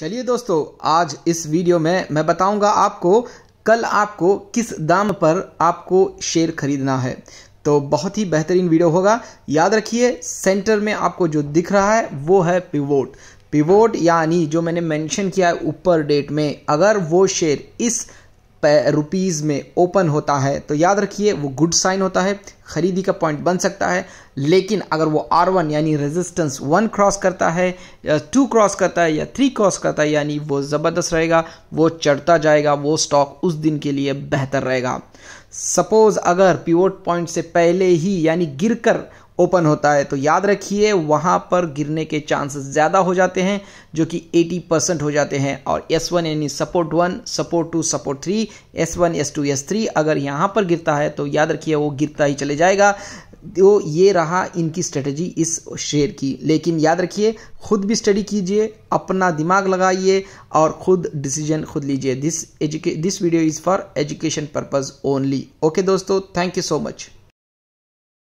चलिए दोस्तों आज इस वीडियो में मैं बताऊंगा आपको कल आपको किस दाम पर आपको शेयर खरीदना है तो बहुत ही बेहतरीन वीडियो होगा याद रखिए सेंटर में आपको जो दिख रहा है वो है पिवोट पिवोट यानी जो मैंने मेंशन किया है ऊपर डेट में अगर वो शेयर इस रुपीज़ में ओपन होता है तो याद रखिए वो गुड साइन होता है खरीदी का पॉइंट बन सकता है लेकिन अगर वो आर वन यानी रेजिस्टेंस वन क्रॉस करता है या टू क्रॉस करता है या थ्री क्रॉस करता है यानी वो ज़बरदस्त रहेगा वो चढ़ता जाएगा वो स्टॉक उस दिन के लिए बेहतर रहेगा सपोज़ अगर पिवोट पॉइंट से पहले ही यानी गिरकर ओपन होता है तो याद रखिए वहाँ पर गिरने के चांसेस ज़्यादा हो जाते हैं जो कि 80 परसेंट हो जाते हैं और एस वन यानी support one support two support three S one S two S three अगर यहाँ पर गिरता है तो याद रखिए वो गिरता ही चले जाएगा तो ये रहा इनकी स्ट्रेटजी इस शेयर की लेकिन याद रखिए खुद भी स्टडी कीजिए अपना दिमाग लगाइए और खुद डिसीजन खुद लीजिए दिस एजुके this video is for education purpose only okay दोस्तों थैंक यू सो मच